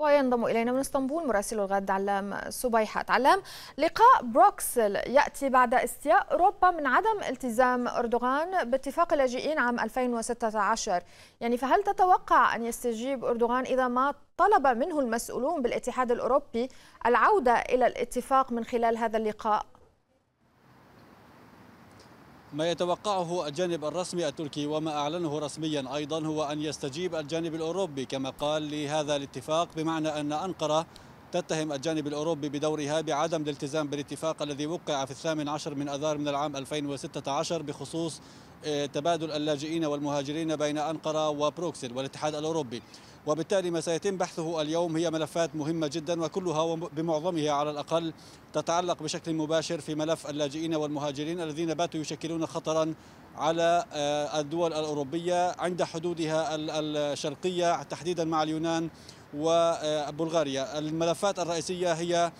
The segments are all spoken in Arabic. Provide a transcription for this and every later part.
وينضم إلينا من اسطنبول مراسل الغد علام صبيحات علام لقاء بروكسل يأتي بعد استياء أوروبا من عدم التزام أردوغان باتفاق اللاجئين عام 2016 يعني فهل تتوقع أن يستجيب أردوغان إذا ما طلب منه المسؤولون بالاتحاد الأوروبي العودة إلى الاتفاق من خلال هذا اللقاء؟ ما يتوقعه الجانب الرسمي التركي وما أعلنه رسميا أيضا هو أن يستجيب الجانب الأوروبي كما قال لهذا الاتفاق بمعنى أن أنقرة تتهم الجانب الأوروبي بدورها بعدم الالتزام بالاتفاق الذي وقع في الثامن عشر من أذار من العام 2016 بخصوص آه، تبادل اللاجئين والمهاجرين بين أنقرة وبروكسل والاتحاد الأوروبي وبالتالي ما سيتم بحثه اليوم هي ملفات مهمة جدا وكلها بمعظمها على الأقل تتعلق بشكل مباشر في ملف اللاجئين والمهاجرين الذين باتوا يشكلون خطرا على آه، الدول الأوروبية عند حدودها الشرقية تحديدا مع اليونان وبلغاريا آه، الملفات الرئيسية هي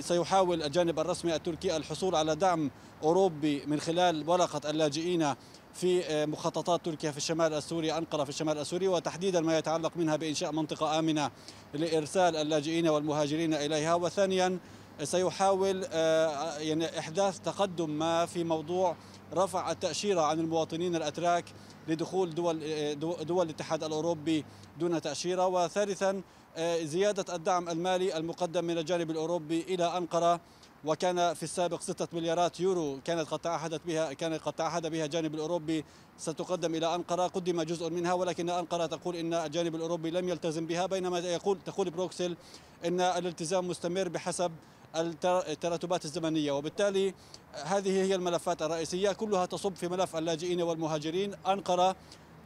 سيحاول الجانب الرسمي التركي الحصول على دعم أوروبي من خلال ورقة اللاجئين في آه، مخططات تركيا في الشمال السوري أنقرة في الشمال السوري وتحديدا ما يتعلق منها بإنشاء منطقة آمنة لإرسال اللاجئين والمهاجرين إليها وثانيا سيحاول آه، يعني إحداث تقدم ما في موضوع رفع التأشيرة عن المواطنين الأتراك لدخول دول دول الاتحاد الأوروبي دون تأشيرة وثالثا زيادة الدعم المالي المقدم من الجانب الأوروبي إلى أنقرة وكان في السابق 6 مليارات يورو كانت قد تعهدت بها كان قد تعهد بها الجانب الاوروبي ستقدم الى انقره قدم جزء منها ولكن انقره تقول ان الجانب الاوروبي لم يلتزم بها بينما يقول تقول بروكسل ان الالتزام مستمر بحسب التراتبات الزمنيه وبالتالي هذه هي الملفات الرئيسيه كلها تصب في ملف اللاجئين والمهاجرين أنقرة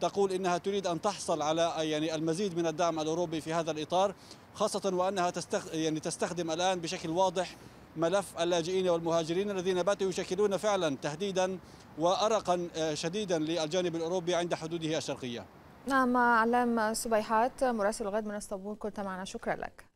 تقول إنها تريد أن تحصل على يعني المزيد من الدعم الأوروبي في هذا الإطار خاصة وأنها تستخ... يعني تستخدم الآن بشكل واضح ملف اللاجئين والمهاجرين الذين باتوا يشكلون فعلا تهديدا وأرقا آه، شديدا للجانب الأوروبي عند حدوده الشرقية نعم علام سبيحات مراسل الغد من اسطنبول كنت معنا شكرا لك